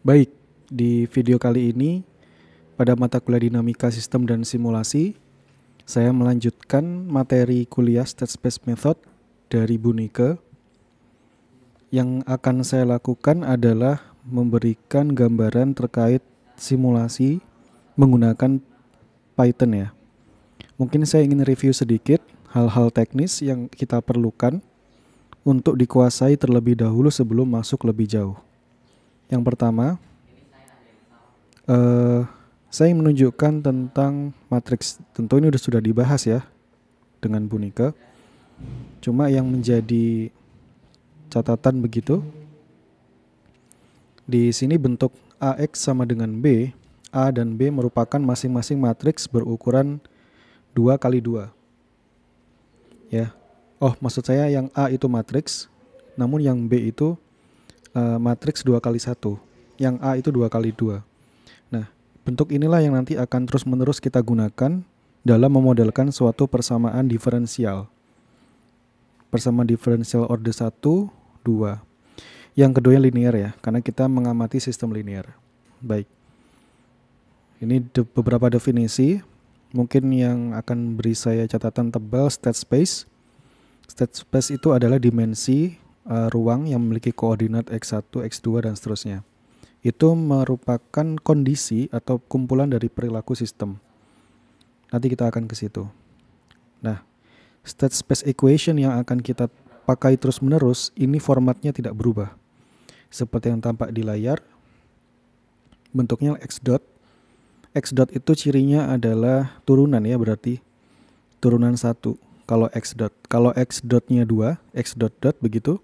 Baik, di video kali ini pada mata kuliah dinamika sistem dan simulasi, saya melanjutkan materi kuliah state space method dari Bunike. Yang akan saya lakukan adalah memberikan gambaran terkait simulasi menggunakan Python ya. Mungkin saya ingin review sedikit hal-hal teknis yang kita perlukan untuk dikuasai terlebih dahulu sebelum masuk lebih jauh. Yang pertama, uh, saya ingin menunjukkan tentang matriks. Tentu ini sudah sudah dibahas ya dengan Bu Nika. Cuma yang menjadi catatan begitu, di sini bentuk AX sama dengan B, A dan B merupakan masing-masing matriks berukuran 2 kali 2. Ya. Oh, maksud saya yang A itu matriks, namun yang B itu uh, matriks dua kali satu, yang A itu dua kali dua. Nah, bentuk inilah yang nanti akan terus-menerus kita gunakan dalam memodelkan suatu persamaan diferensial. Persamaan diferensial order 1, 2. Yang yang linear ya, karena kita mengamati sistem linear. Baik. Ini de beberapa definisi, mungkin yang akan beri saya catatan tebal state space. State space itu adalah dimensi uh, ruang yang memiliki koordinat X1, X2, dan seterusnya. Itu merupakan kondisi atau kumpulan dari perilaku sistem. Nanti kita akan ke situ. Nah, state space equation yang akan kita pakai terus-menerus, ini formatnya tidak berubah. Seperti yang tampak di layar, bentuknya X dot. X dot itu cirinya adalah turunan ya, berarti turunan satu kalau x dot. Kalau x dotnya dua x dot dot begitu,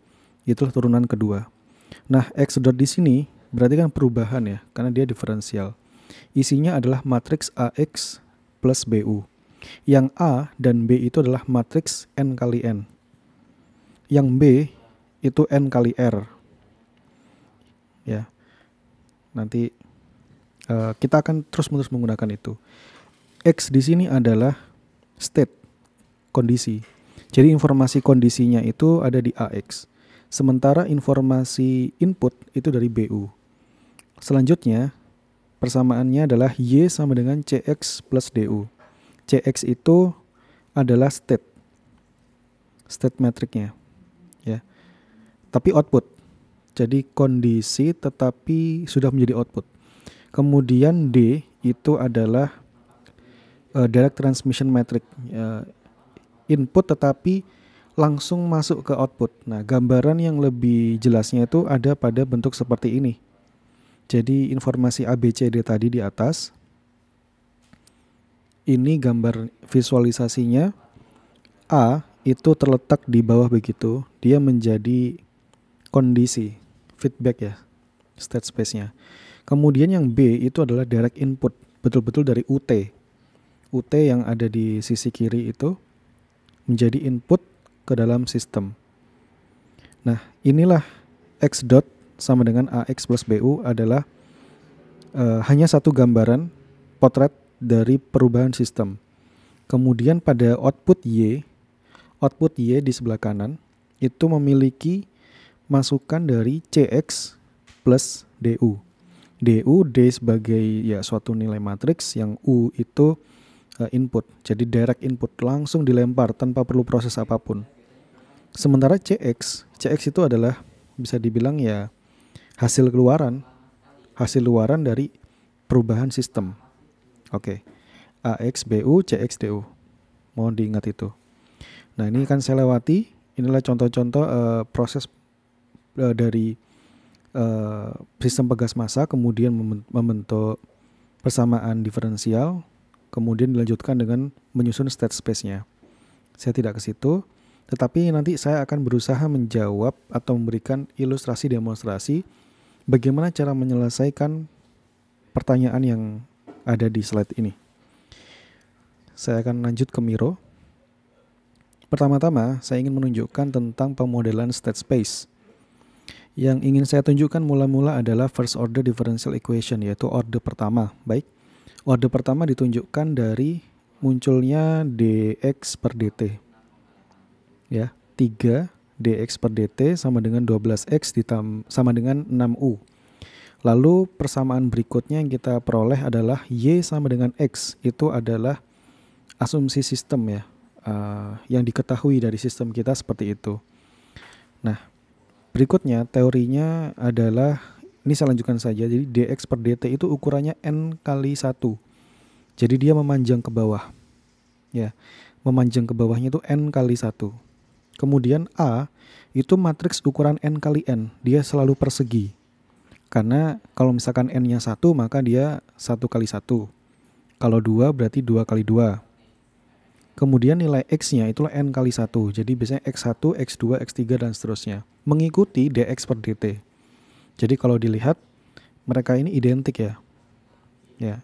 itulah turunan kedua. Nah, X dot di sini berarti kan perubahan ya, karena dia diferensial. Isinya adalah matriks AX plus BU. Yang A dan B itu adalah matriks N kali N. Yang B itu N kali R. Ya. Nanti uh, kita akan terus-menerus menggunakan itu. X di sini adalah state, kondisi. Jadi informasi kondisinya itu ada di AX. Sementara informasi input itu dari BU. Selanjutnya, persamaannya adalah Y sama dengan CX plus DU. CX itu adalah state. State metriknya. Ya. Tapi output. Jadi kondisi tetapi sudah menjadi output. Kemudian D itu adalah uh, direct transmission metric. Uh, ya. input tetapi langsung masuk ke output. Nah, gambaran yang lebih jelasnya itu ada pada bentuk seperti ini. Jadi informasi ABCD tadi di atas ini gambar visualisasinya A itu terletak di bawah begitu, dia menjadi kondisi feedback ya, state space-nya. Kemudian yang B itu adalah direct input, betul-betul dari UT. UT yang ada di sisi kiri itu menjadi input ke dalam sistem. Nah, inilah X dot sama dengan AX plus BU adalah uh, hanya satu gambaran potret dari perubahan sistem. Kemudian pada output Y, output Y di sebelah kanan itu memiliki masukan dari CX plus DU. DU D sebagai ya suatu nilai matriks yang U itu eh, input. Jadi direct input langsung dilempar tanpa perlu proses apapun. Sementara CX, CX itu adalah bisa dibilang ya hasil keluaran, hasil luaran dari perubahan sistem. Oke. Okay. cx du Mohon diingat itu. Nah, ini kan saya lewati. Inilah contoh-contoh uh, proses uh, dari uh, sistem pegas massa kemudian membentuk persamaan diferensial, kemudian dilanjutkan dengan menyusun state space-nya. Saya tidak ke situ tetapi nanti saya akan berusaha menjawab atau memberikan ilustrasi demonstrasi bagaimana cara menyelesaikan pertanyaan yang ada di slide ini. Saya akan lanjut ke Miro. Pertama-tama, saya ingin menunjukkan tentang pemodelan state space. Yang ingin saya tunjukkan mula-mula adalah first order differential equation, yaitu order pertama. Baik, order pertama ditunjukkan dari munculnya dx per dt ya 3 dx per dt sama dengan 12x ditam sama dengan 6u. Lalu persamaan berikutnya yang kita peroleh adalah y sama dengan x itu adalah asumsi sistem ya uh, yang diketahui dari sistem kita seperti itu. Nah berikutnya teorinya adalah ini saya lanjutkan saja jadi dx per dt itu ukurannya n kali satu. Jadi dia memanjang ke bawah ya memanjang ke bawahnya itu n kali satu. Kemudian A itu matriks ukuran n kali n, dia selalu persegi. Karena kalau misalkan n-nya satu maka dia satu kali satu. Kalau dua berarti dua kali dua. Kemudian nilai x-nya itulah n kali satu. Jadi biasanya x1, x2, x3 dan seterusnya. Mengikuti dx per dt. Jadi kalau dilihat mereka ini identik ya. Ya.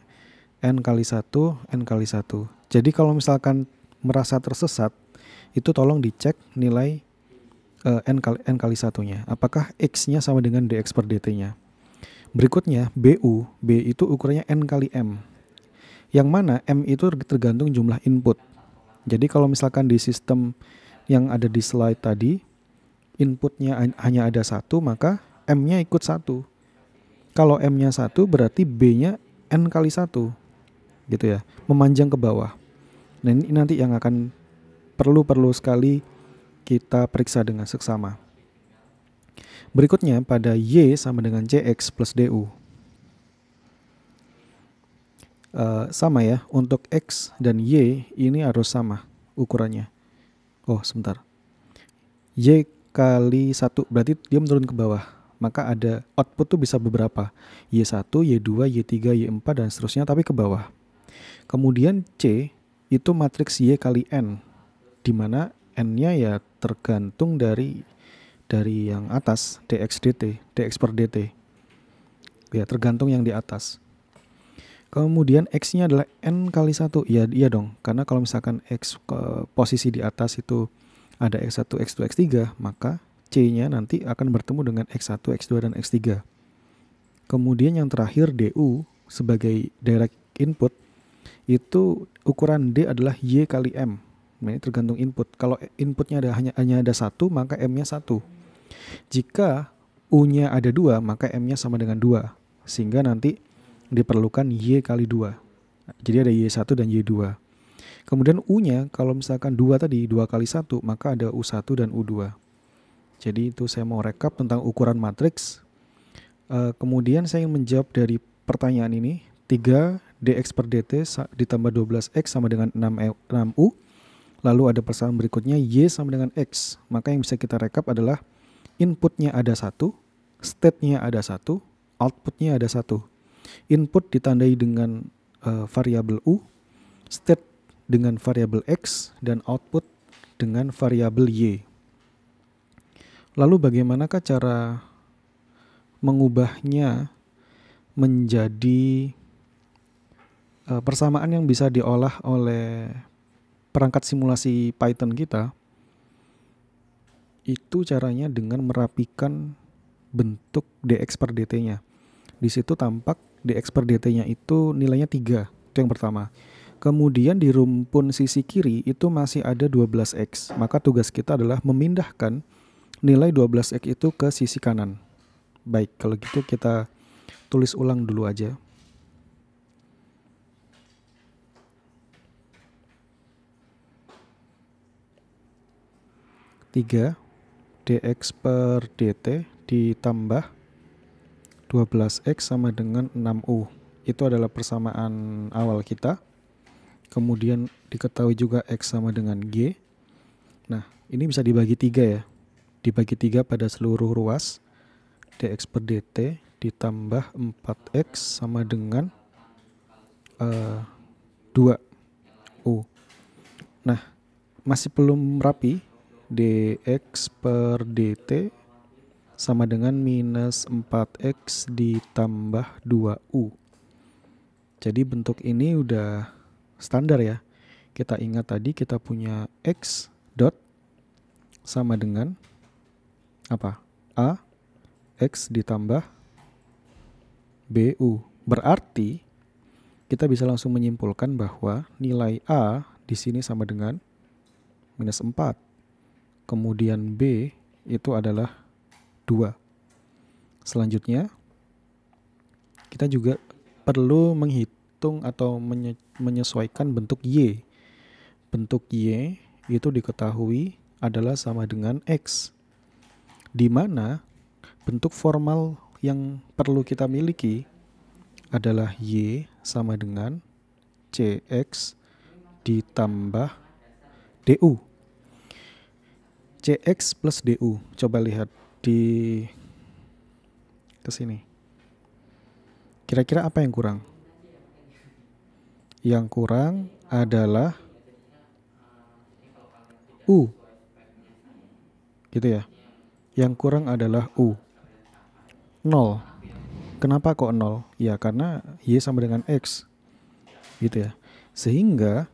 n kali satu, n kali satu. Jadi kalau misalkan merasa tersesat, itu tolong dicek nilai uh, n kali n kali satunya. Apakah x-nya sama dengan dx per dt-nya? Berikutnya bu b itu ukurannya n kali m, yang mana m itu tergantung jumlah input. Jadi kalau misalkan di sistem yang ada di slide tadi inputnya hanya ada satu maka m-nya ikut satu. Kalau m-nya satu berarti b-nya n kali satu, gitu ya, memanjang ke bawah. Nah ini nanti yang akan perlu-perlu sekali kita periksa dengan seksama. Berikutnya pada Y sama dengan CX plus DU. Uh, eh, sama ya, untuk X dan Y ini harus sama ukurannya. Oh sebentar. Y kali 1 berarti dia menurun ke bawah. Maka ada output tuh bisa beberapa. Y1, Y2, Y3, Y4 dan seterusnya tapi ke bawah. Kemudian C itu matriks Y kali N di mana n-nya ya tergantung dari dari yang atas dx dt dx per dt ya tergantung yang di atas kemudian x-nya adalah n kali satu ya iya dong karena kalau misalkan x ke posisi di atas itu ada x1 x2 x3 maka c-nya nanti akan bertemu dengan x1 x2 dan x3 kemudian yang terakhir du sebagai direct input itu ukuran d adalah y kali m ini tergantung input. Kalau inputnya ada hanya hanya ada satu, maka m-nya satu. Jika u-nya ada dua, maka m-nya sama dengan dua, sehingga nanti diperlukan y kali dua. Jadi ada y1 dan y2. Kemudian U-nya kalau misalkan dua tadi, dua kali satu, maka ada U1 dan U2. Jadi itu saya mau rekap tentang ukuran matriks. Eh, kemudian saya ingin menjawab dari pertanyaan ini, 3 dx per dt ditambah 12x sama dengan 6, 6U e, Lalu ada persamaan berikutnya Y sama dengan X. Maka yang bisa kita rekap adalah inputnya ada satu, state-nya ada satu, outputnya ada satu. Input ditandai dengan uh, variabel U, state dengan variabel X, dan output dengan variabel Y. Lalu bagaimanakah cara mengubahnya menjadi eh, persamaan yang bisa diolah oleh perangkat simulasi Python kita itu caranya dengan merapikan bentuk dx per dt-nya. Di situ tampak dx per dt-nya itu nilainya 3. Itu yang pertama. Kemudian di rumpun sisi kiri itu masih ada 12x. Maka tugas kita adalah memindahkan nilai 12x itu ke sisi kanan. Baik, kalau gitu kita tulis ulang dulu aja. 3 dx per dt ditambah 12x sama dengan 6u itu adalah persamaan awal kita kemudian diketahui juga x sama dengan g nah ini bisa dibagi tiga ya dibagi tiga pada seluruh ruas dx per dt ditambah 4x sama dengan uh, eh, 2 u nah masih belum rapi dx per dt sama dengan minus 4x ditambah 2u. Jadi bentuk ini udah standar ya. Kita ingat tadi kita punya x dot sama dengan apa? A x ditambah BU. Berarti kita bisa langsung menyimpulkan bahwa nilai A di sini sama dengan minus 4 kemudian B itu adalah 2. Selanjutnya, kita juga perlu menghitung atau menyesuaikan bentuk Y. Bentuk Y itu diketahui adalah sama dengan X, di mana bentuk formal yang perlu kita miliki adalah Y sama dengan CX ditambah DU. CX plus DU. Coba lihat di ke sini. Kira-kira apa yang kurang? Yang kurang adalah U. Gitu ya. Yang kurang adalah U. 0. Kenapa kok 0? Ya karena Y sama dengan X. Gitu ya. Sehingga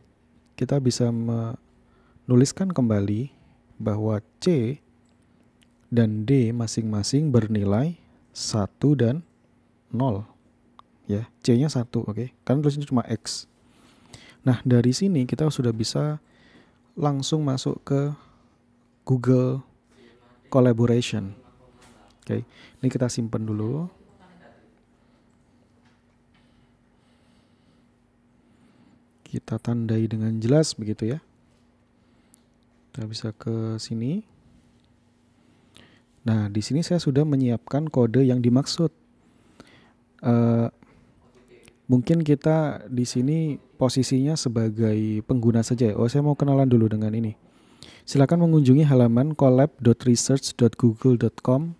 kita bisa menuliskan kembali bahwa C dan D masing-masing bernilai 1 dan 0. Ya, C-nya 1, oke. Okay? Karena tulisnya cuma X. Nah, dari sini kita sudah bisa langsung masuk ke Google Collaboration. Oke, okay. ini kita simpan dulu. Kita tandai dengan jelas begitu ya. Kita bisa ke sini. Nah, di sini saya sudah menyiapkan kode yang dimaksud. Uh, mungkin kita di sini posisinya sebagai pengguna saja. Ya. Oh, saya mau kenalan dulu dengan ini. Silakan mengunjungi halaman collab.research.google.com.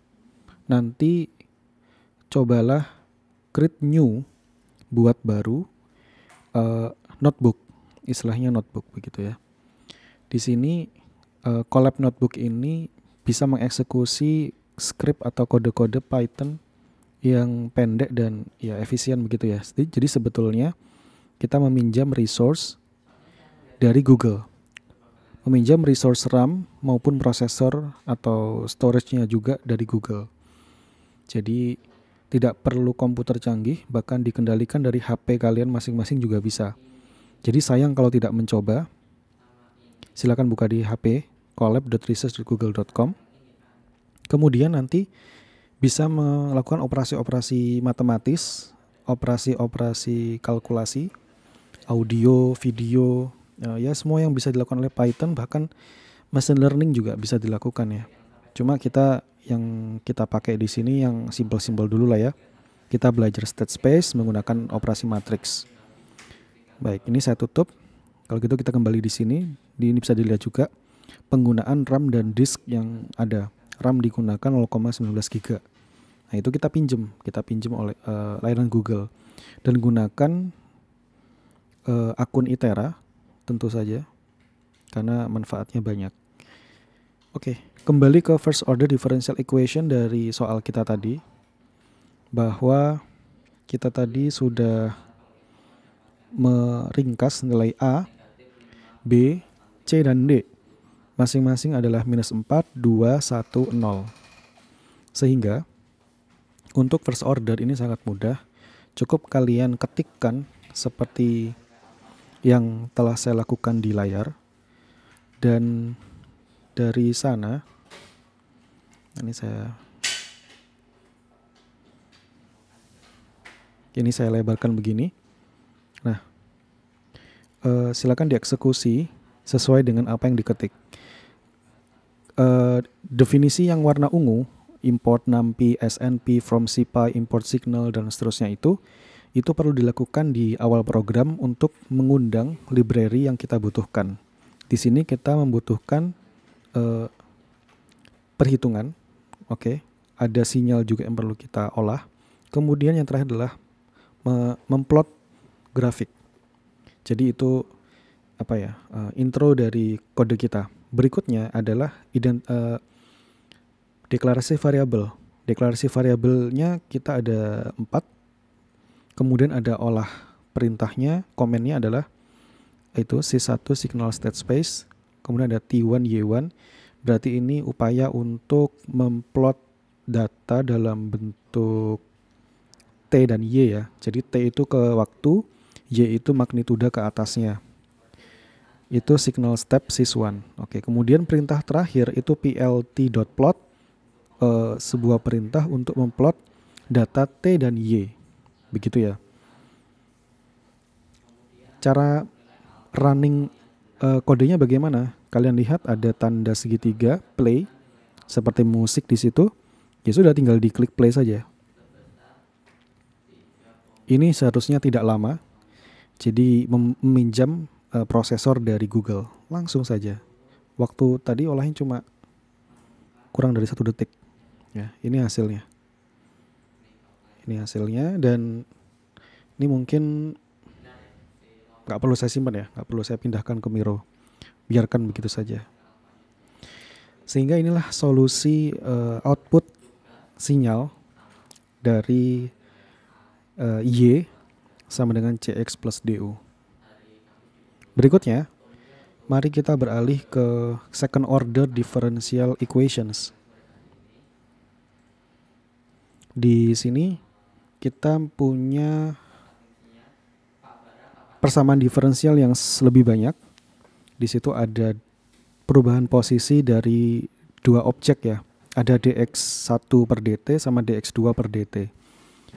Nanti cobalah create new buat baru uh, notebook istilahnya notebook begitu ya di sini uh, collab Notebook ini bisa mengeksekusi script atau kode-kode Python yang pendek dan ya efisien begitu ya. jadi sebetulnya kita meminjam resource dari Google. Meminjam resource RAM maupun prosesor atau storage-nya juga dari Google. Jadi tidak perlu komputer canggih, bahkan dikendalikan dari HP kalian masing-masing juga bisa. Jadi sayang kalau tidak mencoba, silakan buka di HP collab.research.google.com. Kemudian nanti bisa melakukan operasi-operasi matematis, operasi-operasi kalkulasi, audio, video, eh, ya semua yang bisa dilakukan oleh Python bahkan machine learning juga bisa dilakukan ya. Cuma kita yang kita pakai di sini yang simpel-simpel dulu lah ya. Kita belajar state space menggunakan operasi matriks. Baik, ini saya tutup. Kalau gitu kita kembali di sini. Di ini bisa dilihat juga penggunaan RAM dan disk yang ada. RAM digunakan 0,19 GB. Nah, itu kita pinjem, kita pinjem oleh uh, layanan Google dan gunakan uh, akun Itera tentu saja karena manfaatnya banyak. Oke, okay, kembali ke first order differential equation dari soal kita tadi bahwa kita tadi sudah meringkas nilai A B, C, dan D. Masing-masing adalah minus 4, 2, 1, 0. Sehingga, untuk first order ini sangat mudah. Cukup kalian ketikkan seperti yang telah saya lakukan di layar. Dan dari sana, ini saya ini saya lebarkan begini. Nah, uh, silakan dieksekusi sesuai dengan apa yang diketik. Uh, definisi yang warna ungu, import NumPy, SNP, from SIPA, import signal, dan seterusnya itu, itu perlu dilakukan di awal program untuk mengundang library yang kita butuhkan. Di sini kita membutuhkan uh, perhitungan, oke, okay. ada sinyal juga yang perlu kita olah. Kemudian yang terakhir adalah memplot grafik jadi itu apa ya uh, intro dari kode kita. Berikutnya adalah ident, uh, deklarasi variabel. Deklarasi variabelnya kita ada empat. Kemudian ada olah perintahnya, komennya adalah itu C1 signal state space. Kemudian ada T1 Y1. Berarti ini upaya untuk memplot data dalam bentuk T dan Y ya. Jadi T itu ke waktu, Y itu magnituda ke atasnya. Itu signal step one Oke, kemudian perintah terakhir itu plt.plot eh, sebuah perintah untuk memplot data T dan Y. Begitu ya. Cara running eh, kodenya bagaimana? Kalian lihat ada tanda segitiga play seperti musik di situ. Ya sudah tinggal diklik play saja. Ini seharusnya tidak lama, jadi meminjam uh, prosesor dari Google langsung saja. Waktu tadi olahnya cuma kurang dari satu detik. Ya, ini hasilnya. Ini hasilnya dan ini mungkin nggak perlu saya simpan ya, nggak perlu saya pindahkan ke Miro. Biarkan begitu saja. Sehingga inilah solusi uh, output sinyal dari uh, Y sama dengan CX plus DU. Berikutnya, mari kita beralih ke second order differential equations. Di sini kita punya persamaan diferensial yang lebih banyak. Di situ ada perubahan posisi dari dua objek ya. Ada dx1 per dt sama dx2 per dt.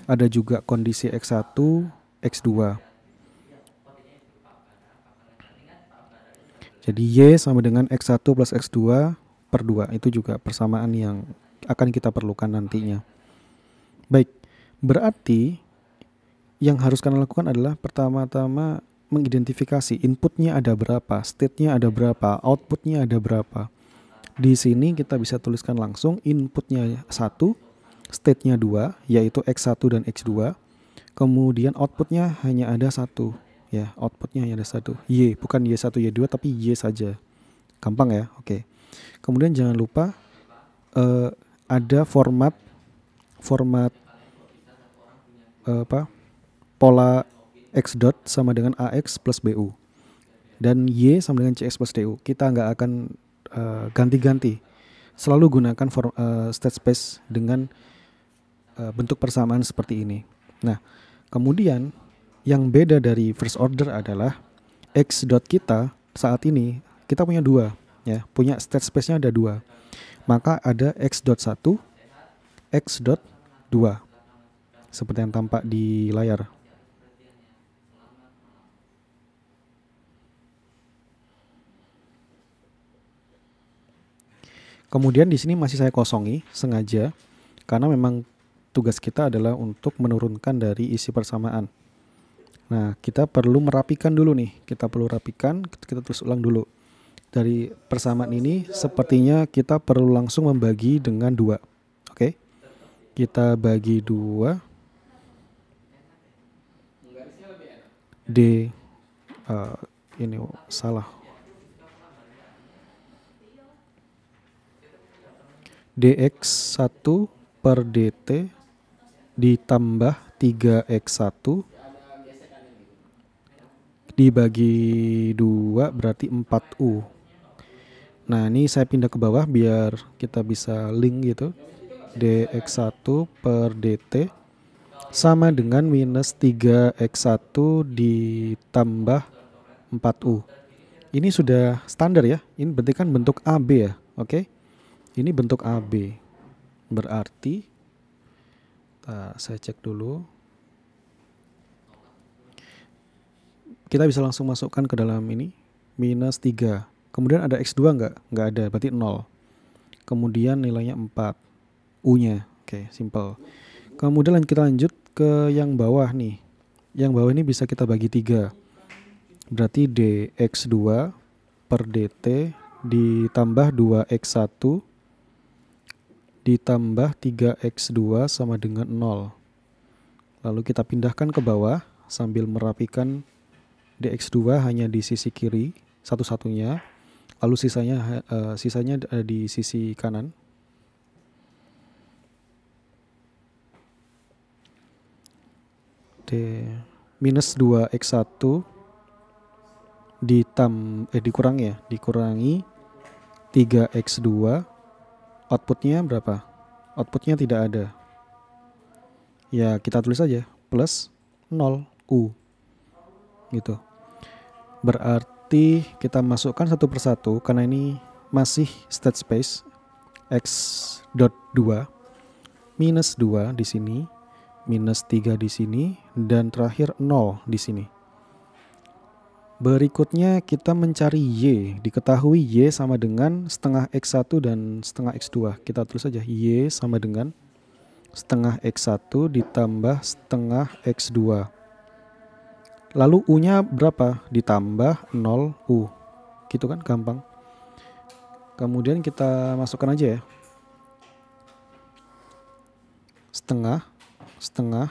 Ada juga kondisi x1 X2. Jadi Y sama dengan X1 plus X2 per 2. Itu juga persamaan yang akan kita perlukan nantinya. Baik, berarti yang harus kalian lakukan adalah pertama-tama mengidentifikasi inputnya ada berapa, state-nya ada berapa, outputnya ada berapa. Di sini kita bisa tuliskan langsung inputnya 1, state-nya 2, yaitu X1 dan X2 kemudian outputnya hanya ada satu ya outputnya hanya ada satu y bukan y 1 y 2 tapi y saja gampang ya oke okay. kemudian jangan lupa uh, ada format format uh, apa pola x dot sama dengan ax plus bu dan y sama dengan cx plus du kita nggak akan eh, ganti-ganti uh, selalu gunakan form, uh, state space dengan uh, bentuk persamaan seperti ini nah Kemudian yang beda dari first order adalah x dot kita saat ini kita punya dua ya punya state space-nya ada dua maka ada x dot satu x dot dua seperti yang tampak di layar Kemudian di sini masih saya kosongi sengaja karena memang tugas kita adalah untuk menurunkan dari isi persamaan. Nah, kita perlu merapikan dulu nih. Kita perlu rapikan, kita terus ulang dulu. Dari persamaan ini, sepertinya kita perlu langsung membagi dengan dua. Oke, okay? kita bagi dua. D uh, ini salah. dx 1 per dt ditambah 3x1 dibagi 2 berarti 4u. Nah ini saya pindah ke bawah biar kita bisa link gitu. dx1 per dt sama dengan minus 3x1 ditambah 4u. Ini sudah standar ya. Ini berarti kan bentuk AB ya. Oke. Okay? Ini bentuk AB. Berarti uh, saya cek dulu kita bisa langsung masukkan ke dalam ini minus 3 kemudian ada x2 nggak? nggak ada berarti 0 kemudian nilainya 4 u nya oke okay, simple kemudian kita lanjut ke yang bawah nih yang bawah ini bisa kita bagi 3 berarti dx2 per dt ditambah 2x1 ditambah 3x2 sama dengan 0. Lalu kita pindahkan ke bawah sambil merapikan dx2 hanya di sisi kiri satu-satunya, lalu sisanya uh, sisanya ada di sisi kanan. D minus 2x1 ditam eh dikurangi ya, dikurangi 3x2 outputnya berapa? Outputnya tidak ada. Ya kita tulis saja plus 0 U gitu. Berarti kita masukkan satu persatu karena ini masih state space x.2 minus 2 di sini minus 3 di sini dan terakhir 0 di sini. Berikutnya kita mencari Y. Diketahui Y sama dengan setengah X1 dan setengah X2. Kita tulis saja Y sama dengan setengah X1 ditambah setengah X2. Lalu U-nya berapa? Ditambah 0 U. Gitu kan gampang. Kemudian kita masukkan aja ya. Setengah, setengah,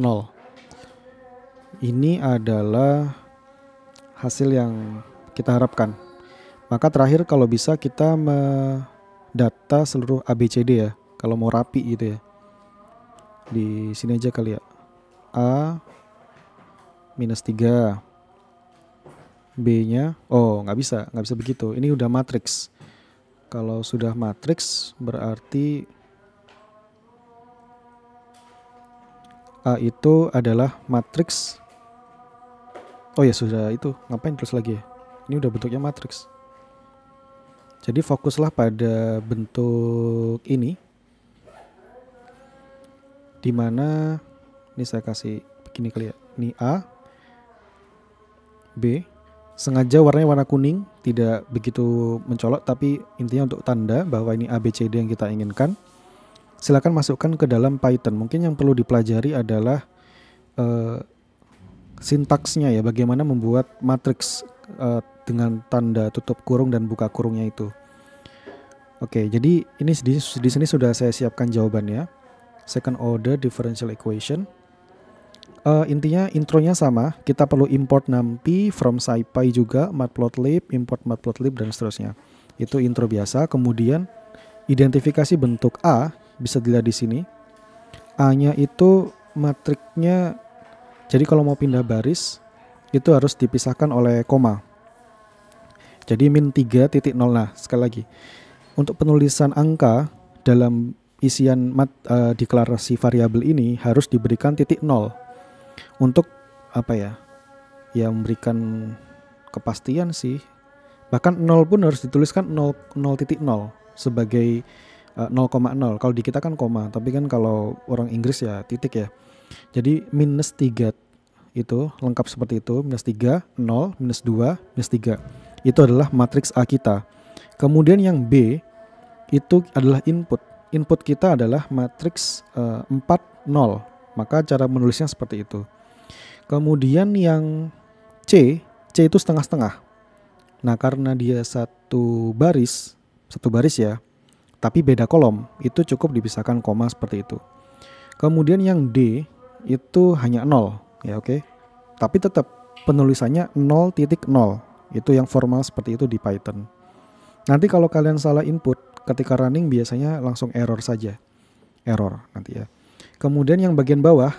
0. Ini adalah hasil yang kita harapkan. Maka terakhir kalau bisa kita mendata seluruh ABCD ya, kalau mau rapi gitu ya. Di sini aja kali ya. A minus 3 B-nya, oh nggak bisa, nggak bisa begitu. Ini udah matriks. Kalau sudah matriks berarti A itu adalah matriks Oh ya sudah itu ngapain terus lagi ya? Ini udah bentuknya matriks. Jadi fokuslah pada bentuk ini. Dimana ini saya kasih begini kali ya. Ini A, B. Sengaja warnanya warna kuning, tidak begitu mencolok, tapi intinya untuk tanda bahwa ini A, B, C, D yang kita inginkan. Silahkan masukkan ke dalam Python. Mungkin yang perlu dipelajari adalah eh, sintaksnya ya bagaimana membuat matriks uh, eh, dengan tanda tutup kurung dan buka kurungnya itu. Oke, jadi ini di, di sini sudah saya siapkan jawabannya. Second order differential equation. Uh, intinya intronya sama, kita perlu import numpy from SciPy juga, matplotlib, import matplotlib dan seterusnya. Itu intro biasa, kemudian identifikasi bentuk A bisa dilihat di sini. A-nya itu matriksnya jadi kalau mau pindah baris itu harus dipisahkan oleh koma. Jadi min 3.0. Nah, sekali lagi. Untuk penulisan angka dalam isian mat, uh, deklarasi variabel ini harus diberikan titik nol untuk apa ya? Ya memberikan kepastian sih. Bahkan nol pun harus dituliskan 0 0.0 sebagai 0,0. Eh, kalau di kita kan koma, tapi kan kalau orang Inggris ya titik ya. Jadi minus 3 itu lengkap seperti itu, minus 3, 0, minus 2, minus 3. Itu adalah matriks A kita. Kemudian yang B itu adalah input. Input kita adalah matriks eh, empat 4, 0. Maka cara menulisnya seperti itu. Kemudian yang C, C itu setengah-setengah. Nah karena dia satu baris, satu baris ya, tapi beda kolom, itu cukup dipisahkan koma seperti itu. Kemudian yang D itu hanya 0 ya oke okay? tapi tetap penulisannya 0.0 itu yang formal seperti itu di Python nanti kalau kalian salah input ketika running biasanya langsung error saja error nanti ya kemudian yang bagian bawah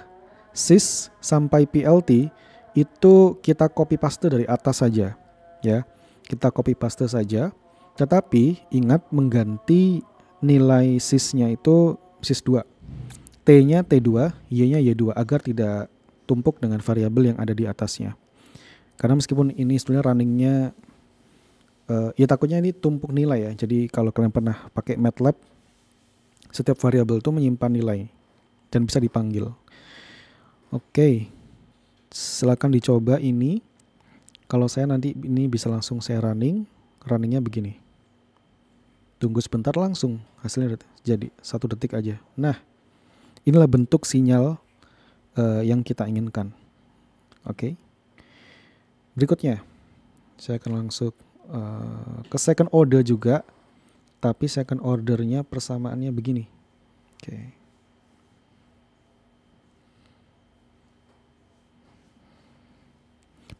sys sampai plt itu kita copy paste dari atas saja ya kita copy paste saja tetapi ingat mengganti nilai sisnya itu sis 2 T-nya T2, Y-nya Y2 agar tidak tumpuk dengan variabel yang ada di atasnya. Karena meskipun ini sebenarnya runningnya, uh, ya takutnya ini tumpuk nilai ya. Jadi kalau kalian pernah pakai MATLAB, setiap variabel itu menyimpan nilai dan bisa dipanggil. Oke, okay. silakan dicoba ini. Kalau saya nanti ini bisa langsung saya running, runningnya begini. Tunggu sebentar langsung hasilnya jadi satu detik aja. Nah, Inilah bentuk sinyal uh, yang kita inginkan. Oke. Okay. Berikutnya, saya akan langsung uh, ke second order juga, tapi second ordernya persamaannya begini. Oke. Okay.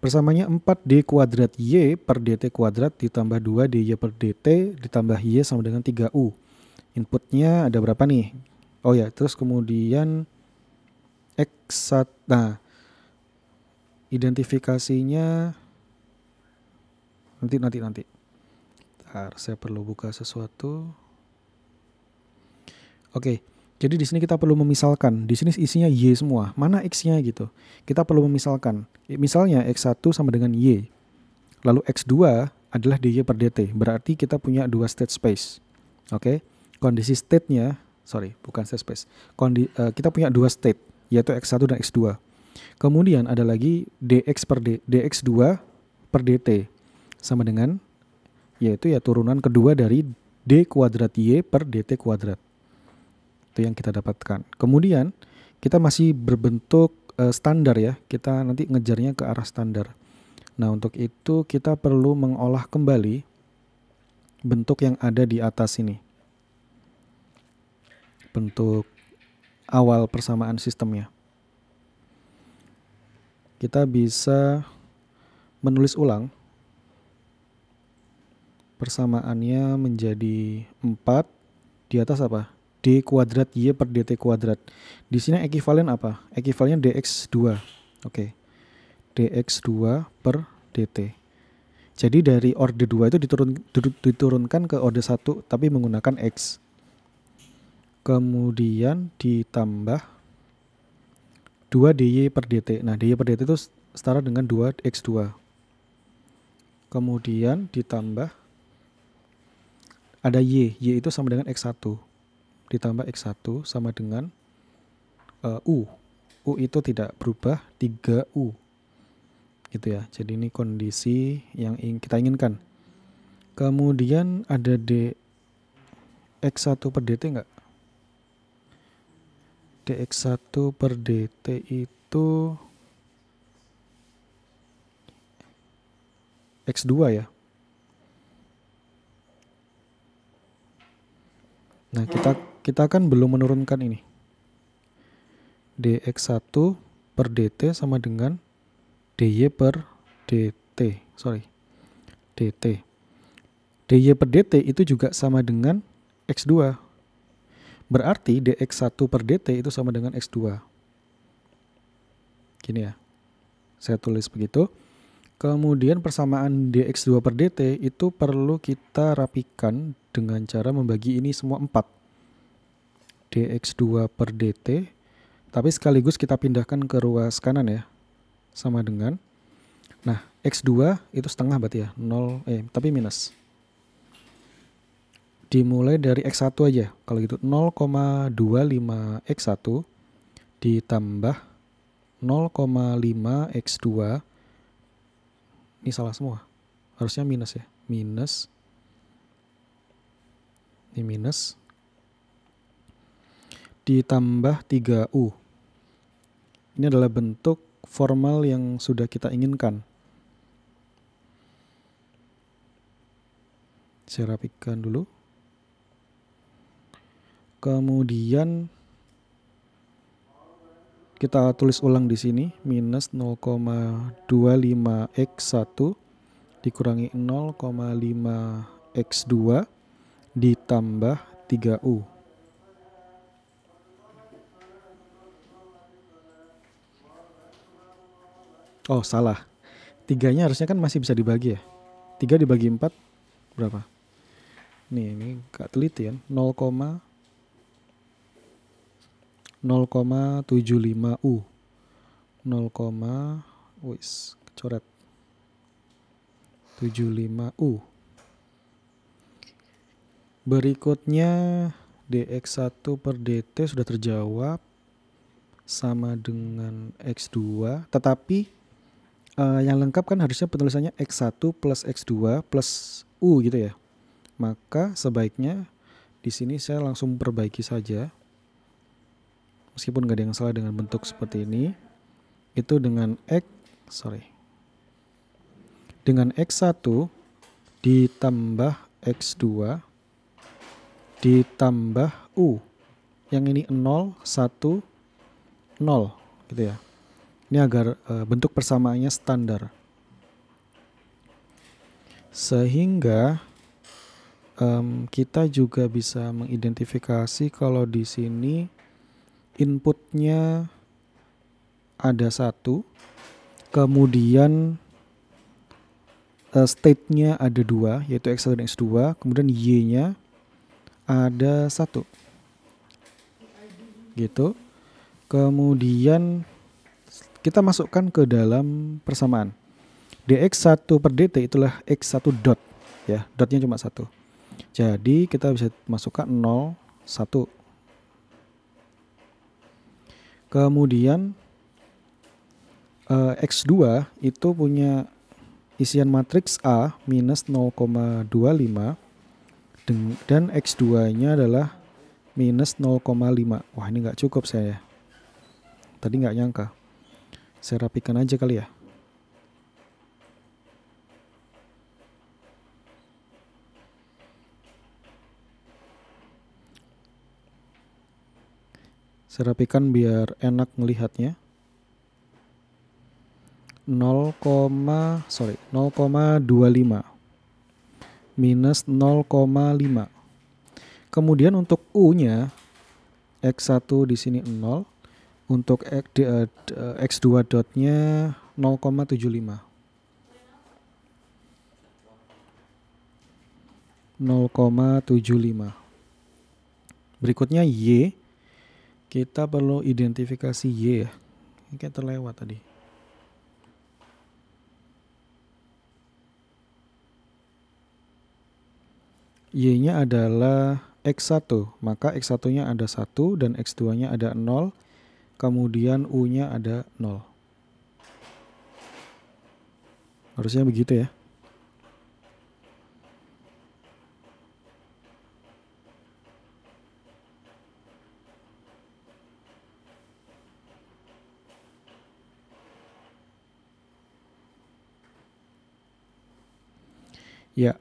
4D kuadrat Y per DT kuadrat ditambah 2DY per DT ditambah Y sama dengan 3U. Inputnya ada berapa nih? Oh ya, terus kemudian X1 nah identifikasinya nanti nanti nanti. Bentar, saya perlu buka sesuatu. Oke. Jadi di sini kita perlu memisalkan. Di sini isinya y semua. Mana x-nya gitu. Kita perlu memisalkan. Misalnya x1 sama dengan y. Lalu x2 adalah dy per dt. Berarti kita punya dua state space. Oke. Kondisi state-nya sorry bukan state space Kondi, uh, kita punya dua state yaitu x1 dan x2 kemudian ada lagi dx per d dx2 per dt sama dengan yaitu ya turunan kedua dari d kuadrat y per dt kuadrat itu yang kita dapatkan kemudian kita masih berbentuk uh, standar ya kita nanti ngejarnya ke arah standar nah untuk itu kita perlu mengolah kembali bentuk yang ada di atas ini bentuk awal persamaan sistemnya. Kita bisa menulis ulang persamaannya menjadi 4 di atas apa? D kuadrat Y per DT kuadrat. Di sini ekivalen apa? Ekivalennya DX2. Oke. Okay. DX2 per DT. Jadi dari orde 2 itu diturun, diturunkan ke orde 1 tapi menggunakan X kemudian ditambah 2 dy per dt. Nah, dy per dt itu setara dengan 2x2. Kemudian ditambah ada y, y itu sama dengan x1. Ditambah x1 sama dengan uh, u. u itu tidak berubah 3u. Gitu ya. Jadi ini kondisi yang ingin kita inginkan. Kemudian ada d x1 per dt enggak? dx1 per dt itu x2 ya nah kita hmm. kita kan belum menurunkan ini dx1 per dt sama dengan dy per dt sorry dt dy per dt itu juga sama dengan x2 Berarti dx1 per dt itu sama dengan x2. Gini ya. Saya tulis begitu. Kemudian persamaan dx2 per dt itu perlu kita rapikan dengan cara membagi ini semua 4. dx2 per dt. Tapi sekaligus kita pindahkan ke ruas kanan ya. Sama dengan. Nah, x2 itu setengah berarti ya. 0, eh, tapi minus dimulai dari X1 aja. Kalau gitu 0,25 X1 ditambah 0,5 X2. Ini salah semua. Harusnya minus ya. Minus. Ini minus. Ditambah 3U. Ini adalah bentuk formal yang sudah kita inginkan. Saya rapikan dulu. Kemudian kita tulis ulang di sini minus 0,25x1 dikurangi 0,5x2 ditambah 3u. Oh, salah. Tiganya harusnya kan masih bisa dibagi ya. 3 dibagi 4 berapa? Nih, ini gak teliti ya. 0, 0,75 U 0, wis coret 75 U berikutnya DX1 per DT sudah terjawab sama dengan X2 tetapi uh, yang lengkap kan harusnya penulisannya X1 plus X2 plus U gitu ya maka sebaiknya di sini saya langsung perbaiki saja meskipun gak ada yang salah dengan bentuk seperti ini, itu dengan X, sorry, dengan X1 ditambah X2 ditambah U. Yang ini 0, 1, 0 gitu ya. Ini agar e, bentuk persamaannya standar. Sehingga um, kita juga bisa mengidentifikasi kalau di sini inputnya ada satu, kemudian uh, state-nya ada dua, yaitu X1 dan X2, kemudian Y-nya ada satu. Gitu. Kemudian kita masukkan ke dalam persamaan. DX1 per DT itulah X1 dot. Ya, dotnya cuma satu. Jadi kita bisa masukkan 0, 1, Kemudian uh, eh, X2 itu punya isian matriks A minus 0,25 dan X2-nya adalah minus 0,5. Wah ini nggak cukup saya. Tadi nggak nyangka. Saya rapikan aja kali ya. Saya rapikan biar enak melihatnya. 0, sorry 0,25 minus 0,5. Kemudian untuk U-nya X1 di sini 0, untuk X2 eh, eh, dotnya 0,75. 0,75. Berikutnya Y kita perlu identifikasi Y ya. Ini kayak terlewat tadi. Y-nya adalah X1, maka X1-nya ada 1 dan X2-nya ada 0, kemudian U-nya ada 0. Harusnya begitu ya. Ya,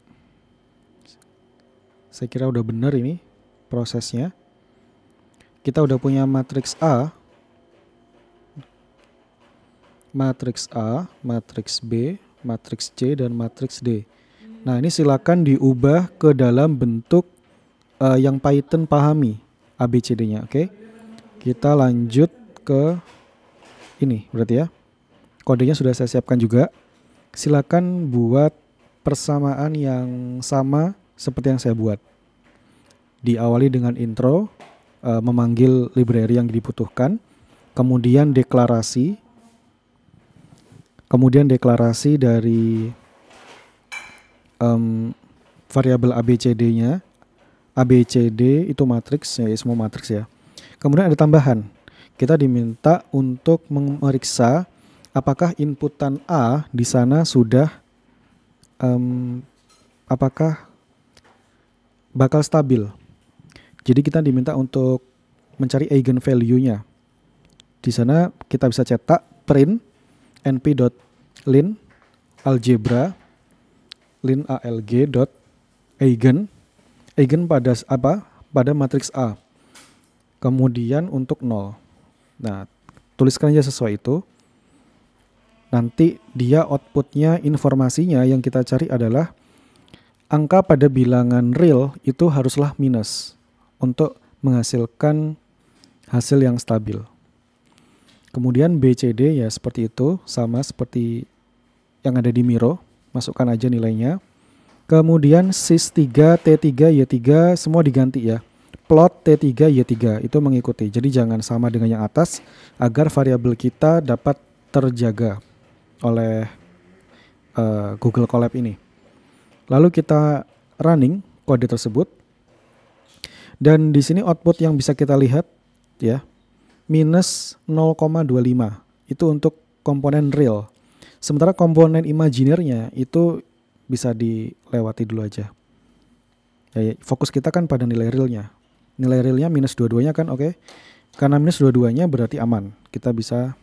saya kira udah benar ini prosesnya. Kita udah punya matriks A, matriks A, matriks B, matriks C, dan matriks D. Nah ini silakan diubah ke dalam bentuk uh, yang Python pahami ABCD-nya, oke? Okay? Kita lanjut ke ini berarti ya. Kodenya sudah saya siapkan juga. Silakan buat persamaan yang sama seperti yang saya buat. Diawali dengan intro, uh, memanggil library yang dibutuhkan, kemudian deklarasi, kemudian deklarasi dari um, variabel ABCD-nya, ABCD itu matriks, ya, ya semua matriks ya. Kemudian ada tambahan, kita diminta untuk memeriksa apakah inputan A di sana sudah um, apakah bakal stabil. Jadi kita diminta untuk mencari eigen value-nya. Di sana kita bisa cetak print np.lin algebra lin alg dot eigen eigen pada apa pada matriks A kemudian untuk 0 nah tuliskan aja sesuai itu nanti dia outputnya informasinya yang kita cari adalah angka pada bilangan real itu haruslah minus untuk menghasilkan hasil yang stabil. Kemudian BCD ya seperti itu, sama seperti yang ada di Miro, masukkan aja nilainya. Kemudian SIS3, T3, Y3 semua diganti ya. Plot T3, Y3 itu mengikuti. Jadi jangan sama dengan yang atas agar variabel kita dapat terjaga oleh uh, Google Colab ini. Lalu kita running kode tersebut dan di sini output yang bisa kita lihat ya minus 0,25 itu untuk komponen real. Sementara komponen imajinernya itu bisa dilewati dulu aja. Ya, ya fokus kita kan pada nilai realnya. Nilai realnya minus dua-duanya kan oke. Okay? Karena minus dua-duanya berarti aman. Kita bisa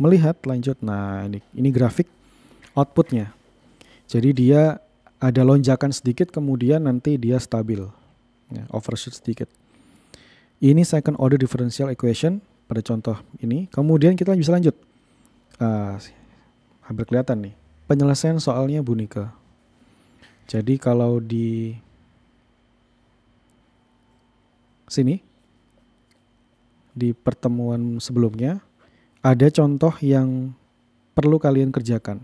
melihat lanjut nah ini ini grafik outputnya jadi dia ada lonjakan sedikit kemudian nanti dia stabil ya, overshoot sedikit ini second order differential equation pada contoh ini kemudian kita bisa lanjut uh, hampir kelihatan nih penyelesaian soalnya Bunika jadi kalau di sini di pertemuan sebelumnya ada contoh yang perlu kalian kerjakan.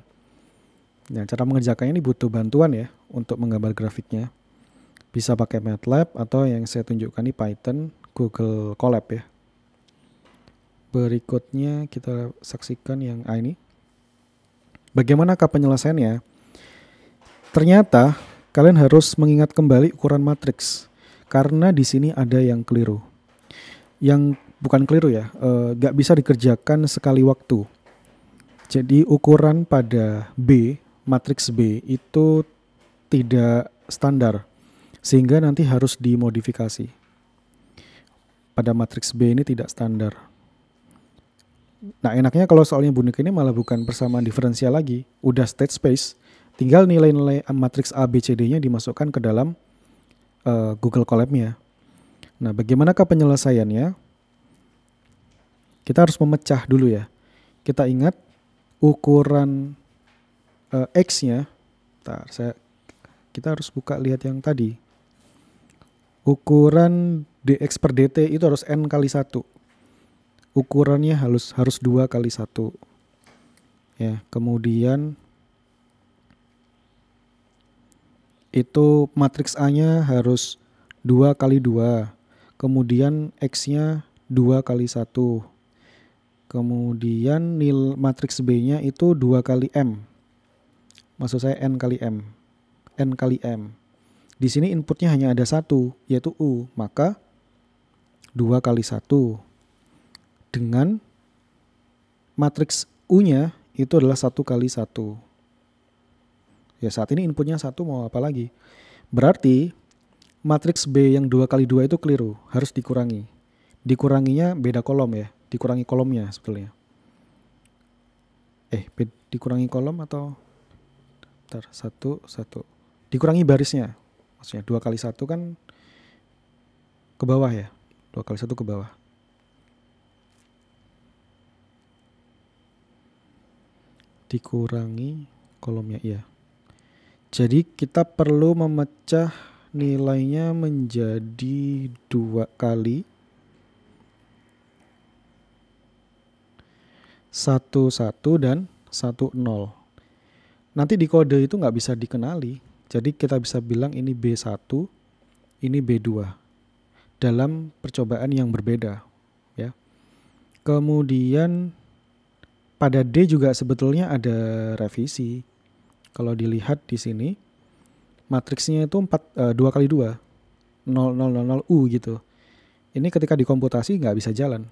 Nah, cara mengerjakannya ini butuh bantuan ya untuk menggambar grafiknya. Bisa pakai MATLAB atau yang saya tunjukkan ini Python, Google Colab ya. Berikutnya kita saksikan yang ini. Bagaimanakah penyelesaiannya? Ternyata kalian harus mengingat kembali ukuran matriks karena di sini ada yang keliru. Yang bukan keliru ya, nggak eh, gak bisa dikerjakan sekali waktu. Jadi ukuran pada B, matriks B itu tidak standar, sehingga nanti harus dimodifikasi. Pada matriks B ini tidak standar. Nah enaknya kalau soalnya bunik ini malah bukan persamaan diferensial lagi, udah state space, tinggal nilai-nilai matriks A, B, C, D-nya dimasukkan ke dalam uh, Google Colab-nya. Nah bagaimanakah penyelesaiannya? Kita harus memecah dulu ya. Kita ingat ukuran uh, eh, x-nya. Tar, saya kita harus buka lihat yang tadi. Ukuran dx per dt itu harus n kali satu. Ukurannya harus harus dua kali satu. Ya, kemudian itu matriks A-nya harus dua kali dua, Kemudian X-nya dua kali satu. Kemudian nil matriks B-nya itu 2 kali M. Maksud saya N kali M. N kali M. Di sini inputnya hanya ada satu, yaitu U. Maka 2 kali 1 dengan matriks U-nya itu adalah 1 kali 1. Ya saat ini inputnya satu mau apa lagi? Berarti matriks B yang 2 kali 2 itu keliru, harus dikurangi. Dikuranginya beda kolom ya, dikurangi kolomnya sebetulnya eh P dikurangi kolom atau bentar, satu satu dikurangi barisnya maksudnya dua kali satu kan ke bawah ya dua kali satu ke bawah dikurangi kolomnya iya jadi kita perlu memecah nilainya menjadi dua kali 11 dan 10. Nanti di kode itu nggak bisa dikenali. Jadi kita bisa bilang ini B1, ini B2. Dalam percobaan yang berbeda. ya. Kemudian pada D juga sebetulnya ada revisi. Kalau dilihat di sini, matriksnya itu 4, e, 2 kali 2. 0, 0, 0, 0, U gitu. Ini ketika dikomputasi nggak bisa jalan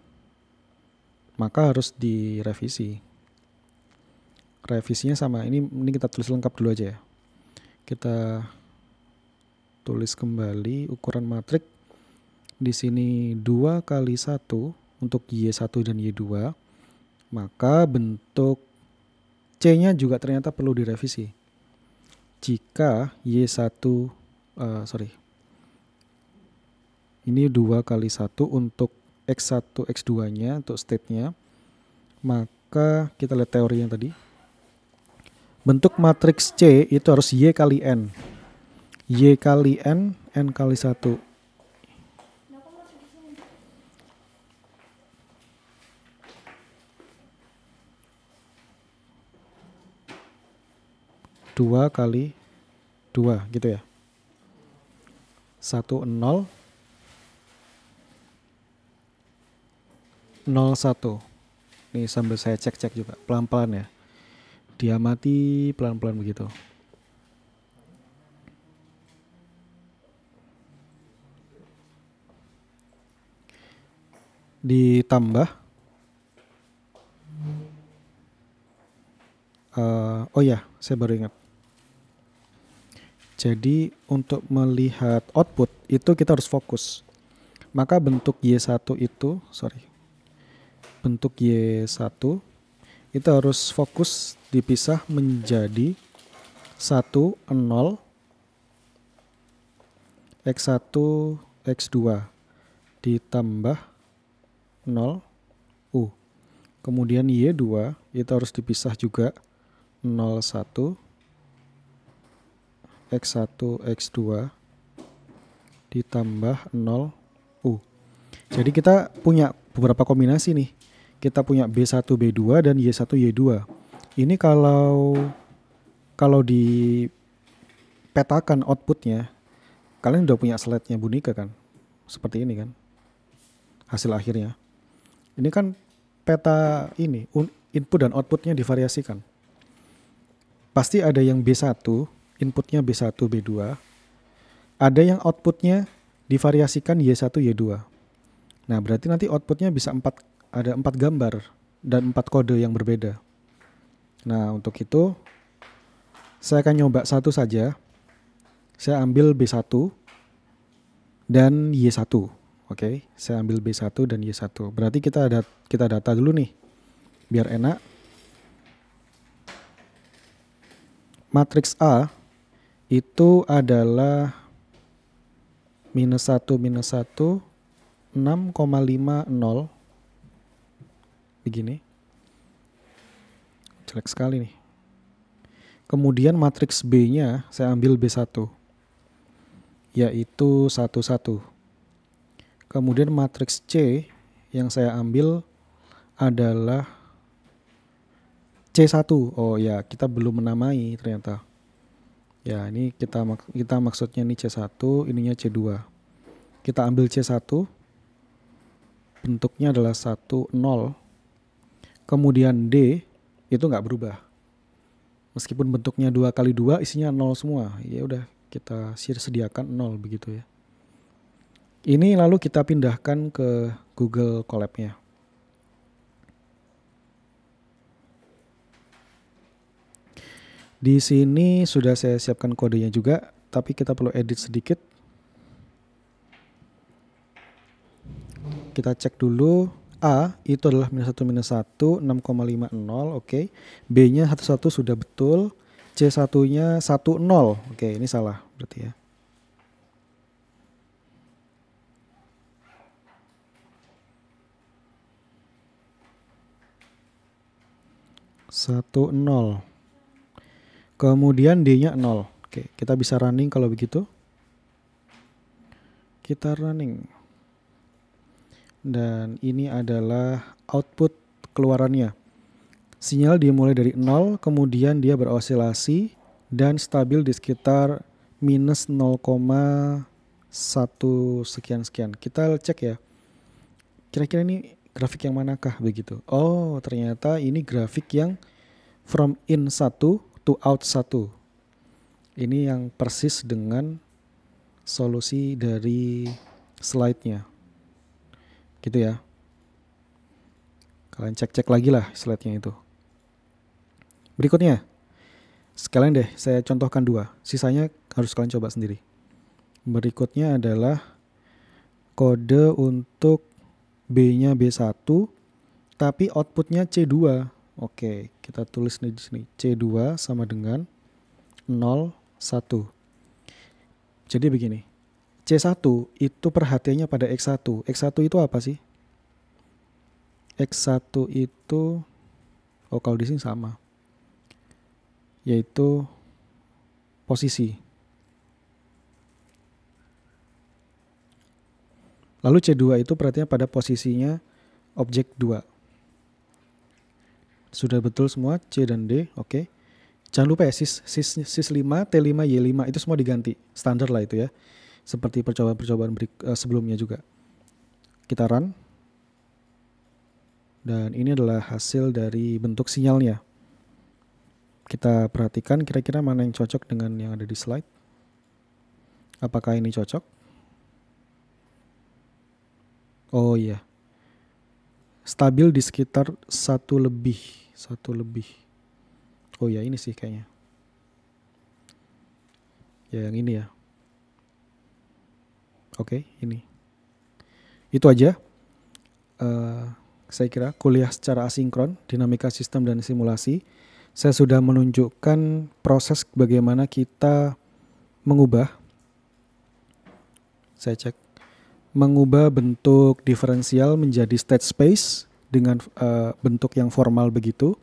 maka harus direvisi. Revisinya sama, ini, ini kita tulis lengkap dulu aja ya. Kita tulis kembali ukuran matrik di sini 2 kali 1 untuk Y1 dan Y2, maka bentuk C-nya juga ternyata perlu direvisi. Jika Y1, uh, eh, sorry, ini 2 kali 1 untuk X1, X2-nya untuk state-nya, maka kita lihat teori yang tadi. Bentuk matriks C itu harus Y kali N. Y kali N, N kali 1. dua kali dua gitu ya satu nol 01 ini sambil saya cek-cek juga pelan-pelan ya dia mati pelan-pelan begitu ditambah uh, oh ya saya baru ingat jadi untuk melihat output itu kita harus fokus maka bentuk Y1 itu sorry bentuk Y1 itu harus fokus dipisah menjadi 1, 0, X1, X2 ditambah 0, U. Kemudian Y2 itu harus dipisah juga 0, 1, X1, X2 ditambah 0, U. Jadi kita punya beberapa kombinasi nih kita punya B1, B2 dan Y1, Y2. Ini kalau kalau petakan outputnya, kalian udah punya slide-nya Bunika kan? Seperti ini kan? Hasil akhirnya. Ini kan peta ini, input dan outputnya divariasikan. Pasti ada yang B1, inputnya B1, B2. Ada yang outputnya divariasikan Y1, Y2. Nah, berarti nanti outputnya bisa 4 ada empat gambar dan empat kode yang berbeda. Nah, untuk itu saya akan nyoba satu saja. Saya ambil B1 dan Y1. Oke, okay? saya ambil B1 dan Y1. Berarti kita ada kita data dulu nih biar enak. Matriks A itu adalah minus 1, minus 1, 6,50 begini jelek sekali nih kemudian matriks B nya saya ambil B1 yaitu 1 1 kemudian matriks C yang saya ambil adalah C1 oh ya kita belum menamai ternyata ya ini kita mak kita maksudnya ini C1 ininya C2 kita ambil C1 bentuknya adalah 1 0 kemudian D itu nggak berubah. Meskipun bentuknya dua kali dua isinya nol semua. Ya udah kita sediakan nol begitu ya. Ini lalu kita pindahkan ke Google Colab-nya. Di sini sudah saya siapkan kodenya juga, tapi kita perlu edit sedikit. Kita cek dulu A itu adalah minus 1 minus 1 6,50 oke okay. B nya 11 sudah betul C satunya 10 oke okay, ini salah berarti ya satu nol kemudian D nya nol oke kita bisa running kalau begitu kita running dan ini adalah output keluarannya. Sinyal dimulai dari 0, kemudian dia berosilasi dan stabil di sekitar minus 0,1 sekian-sekian. Kita cek ya, kira-kira ini grafik yang manakah begitu. Oh, ternyata ini grafik yang from in 1 to out 1. Ini yang persis dengan solusi dari slide-nya gitu ya kalian cek-cek lagi lah slide-nya itu berikutnya sekalian deh saya contohkan dua sisanya harus kalian coba sendiri berikutnya adalah kode untuk B-nya B1 tapi outputnya C2 Oke, kita tulis di sini C2 sama dengan 0, 1. Jadi begini, C1 itu perhatiannya pada X1. X1 itu apa sih? X1 itu oh kalau di sini sama. Yaitu posisi. Lalu C2 itu perhatiannya pada posisinya objek 2. Sudah betul semua C dan D, oke. Okay. Jangan lupa ya, sis, sis, sis 5, T5, Y5 itu semua diganti. Standar lah itu ya seperti percobaan-percobaan uh, sebelumnya juga. Kita run. Dan ini adalah hasil dari bentuk sinyalnya. Kita perhatikan kira-kira mana yang cocok dengan yang ada di slide. Apakah ini cocok? Oh iya. Stabil di sekitar satu lebih, satu lebih. Oh ya ini sih kayaknya. Ya yang ini ya. Oke, okay, ini. Itu aja. Uh, saya kira kuliah secara asinkron, dinamika sistem dan simulasi. Saya sudah menunjukkan proses bagaimana kita mengubah saya cek mengubah bentuk diferensial menjadi state space dengan uh, bentuk yang formal begitu.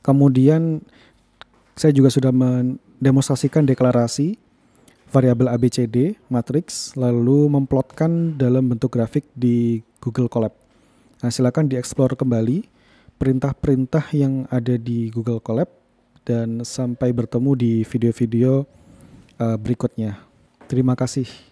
Kemudian saya juga sudah mendemonstrasikan deklarasi variabel ABCD matriks lalu memplotkan dalam bentuk grafik di Google Colab. Nah, silakan dieksplor kembali perintah-perintah yang ada di Google Colab dan sampai bertemu di video-video eh, berikutnya. Terima kasih.